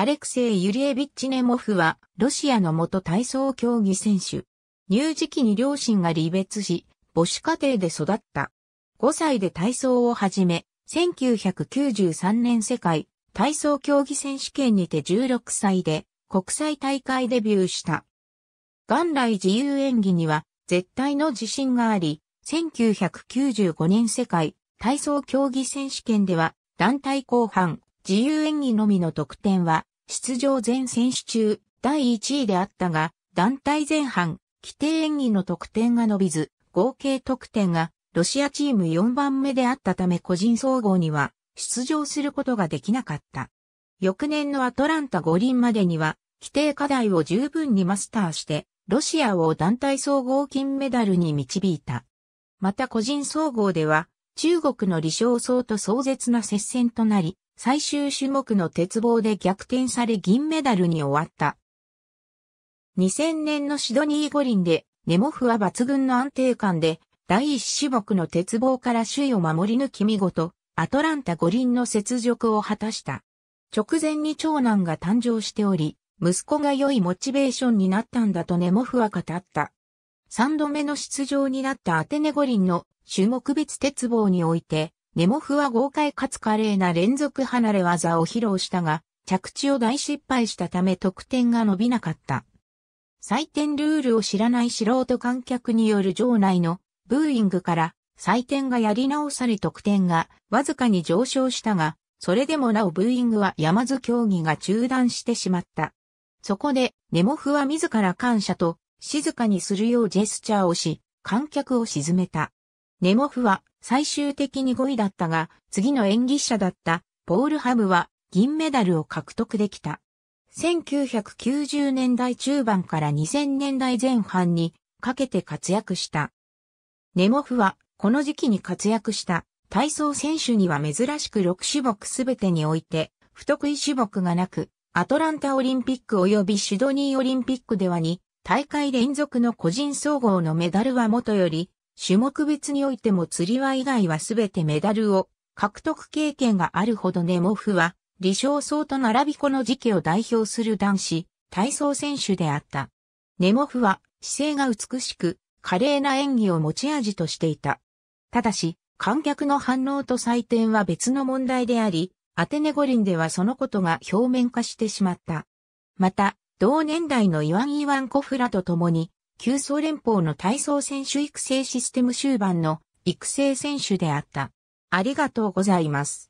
アレクセイ・ユリエビッチネモフは、ロシアの元体操競技選手。乳児期に両親が離別し、母子家庭で育った。5歳で体操を始め、1993年世界体操競技選手権にて16歳で国際大会デビューした。元来自由演技には絶対の自信があり、1995年世界体操競技選手権では団体後半自由演技のみの得点は出場全選手中、第1位であったが、団体前半、規定演技の得点が伸びず、合計得点がロシアチーム4番目であったため個人総合には出場することができなかった。翌年のアトランタ五輪までには、規定課題を十分にマスターして、ロシアを団体総合金メダルに導いた。また個人総合では、中国の李承相と壮絶な接戦となり、最終種目の鉄棒で逆転され銀メダルに終わった。2000年のシドニー五輪で、ネモフは抜群の安定感で、第一種目の鉄棒から首位を守り抜き見事、アトランタ五輪の雪辱を果たした。直前に長男が誕生しており、息子が良いモチベーションになったんだとネモフは語った。3度目の出場になったアテネ五輪の種目別鉄棒において、ネモフは豪快かつ華麗な連続離れ技を披露したが、着地を大失敗したため得点が伸びなかった。採点ルールを知らない素人観客による場内のブーイングから採点がやり直され得点がわずかに上昇したが、それでもなおブーイングは山津競技が中断してしまった。そこで、ネモフは自ら感謝と静かにするようジェスチャーをし、観客を沈めた。ネモフは最終的に5位だったが、次の演技者だったポールハムは銀メダルを獲得できた。1990年代中盤から2000年代前半にかけて活躍した。ネモフはこの時期に活躍した体操選手には珍しく6種目すべてにおいて不得意種目がなく、アトランタオリンピック及びシドニーオリンピックではに大会連続の個人総合のメダルはもとより種目別においても釣り輪以外はすべてメダルを獲得経験があるほどネモフは、李承宗と並びこの時期を代表する男子、体操選手であった。ネモフは姿勢が美しく、華麗な演技を持ち味としていた。ただし、観客の反応と採点は別の問題であり、アテネ五輪ではそのことが表面化してしまった。また、同年代のイワン・イワンコフラと共に、旧ソ連邦の体操選手育成システム終盤の育成選手であった。ありがとうございます。